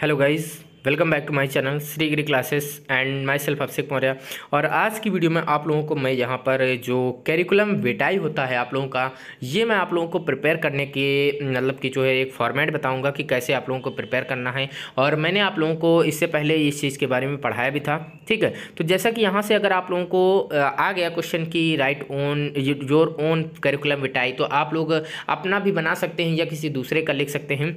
hello guys welcome back to my channel Shri Giri classes and myself Abhishek Maurya और आज की video में आप लोगों को मैं यहाँ पर जो कैरिकुलम वेटाई होता है आप लोगों का ये मैं आप लोगों को प्रिपेयर करने के मतलब कि जो है एक फॉर्मेट बताऊँगा कि कैसे आप लोगों को प्रिपेयर करना है और मैंने आप लोगों को इससे पहले इस चीज़ के बारे में पढ़ाया भी था ठीक है तो जैसा कि यहाँ से अगर आप लोगों को आ गया क्वेश्चन की write on your own curriculum vitae तो आप लोग अपना भी बना सकते हैं या किसी दूसरे का लिख सकते हैं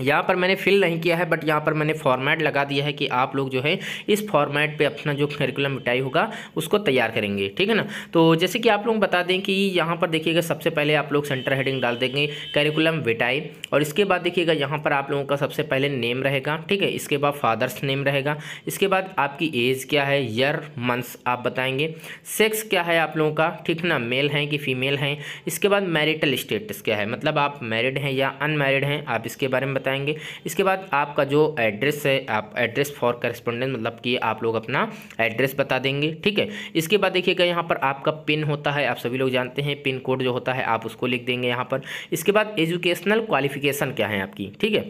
यहाँ पर मैंने फिल नहीं किया है बट यहाँ पर मैंने फॉर्मेट लगा दिया है कि आप लोग जो है इस फॉर्मेट पे अपना जो करिकुलम मिटाई होगा उसको तैयार करेंगे ठीक है ना तो जैसे कि आप लोग बता दें कि यहाँ पर देखिएगा सबसे पहले आप लोग सेंटर हेडिंग डाल देंगे करिकुलम विटाई और इसके बाद देखिएगा यहाँ पर आप लोगों का सबसे पहले नेम रहेगा ठीक है इसके बाद फादर्स नेम रहेगा इसके बाद आपकी एज क्या है ईयर मंथ्स आप बताएंगे सेक्स क्या है आप लोगों का ठीक ना मेल हैं कि फीमेल हैं इसके बाद मैरिटल स्टेटस क्या है मतलब आप मैरिड हैं या अनमेरिड हैं आप इसके बारे में बताएंगे इसके बाद आपका जो एड्रेस है आप एड्रेस फॉर करस्पोंडेंस मतलब कि आप लोग अपना एड्रेस बता देंगे ठीक है इसके बाद देखिएगा यहाँ पर आपका पिन होता है आप सभी लोग जानते हैं पिन कोड जो होता है आप उसको लिख देंगे यहाँ पर इसके बाद एजुकेशनल क्वालिफिकेशन क्या है आपकी ठीक है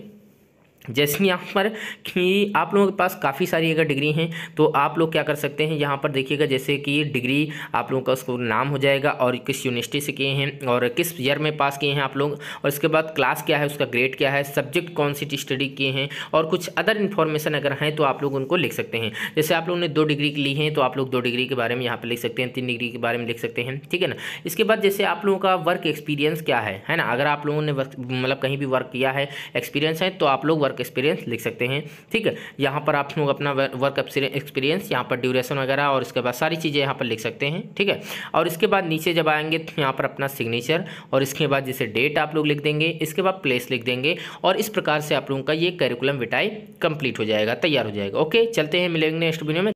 जैसे कि यहाँ पर कि आप लोगों के पास काफ़ी सारी अगर डिग्री हैं तो आप लोग क्या कर सकते हैं यहाँ पर देखिएगा जैसे कि डिग्री आप लोगों का उसको नाम हो जाएगा और किस यूनिवर्सिटी से किए हैं और किस ईयर में पास किए हैं आप लोग और इसके बाद क्लास क्या है उसका ग्रेड क्या है सब्जेक्ट कौन सी स्टडी किए हैं और कुछ अदर इन्फॉर्मेशन अगर हैं तो आप लोग उनको लिख सकते हैं जैसे आप लोगों ने दो डिग्री ली हैं तो आप लोग दो डिग्री के बारे में यहाँ पर लिख सकते हैं तीन डिग्री के बारे में लिख सकते हैं ठीक है ना इसके बाद जैसे आप लोगों का वर्क एक्सपीरियंस क्या है है ना अगर आप लोगों ने मतलब कहीं भी वर्क किया है एक्सपीरियंस है तो आप लोग वर्क वर्क एक्सपीरियंस लिख सकते हैं ठीक है यहाँ पर आप लोग अपना वर्क एक्सपीरियंस यहाँ पर ड्यूरेशन वगैरह और इसके बाद सारी चीज़ें यहाँ पर लिख सकते हैं ठीक है और इसके बाद नीचे जब आएंगे तो यहाँ पर अपना सिग्नेचर और इसके बाद जैसे डेट आप लोग लिख देंगे इसके बाद प्लेस लिख देंगे और इस प्रकार से आप लोगों का ये करिकुलम विटाई कंप्लीट हो जाएगा तैयार हो जाएगा ओके चलते हैं मिलेंगे नेक्स्ट वीडियो में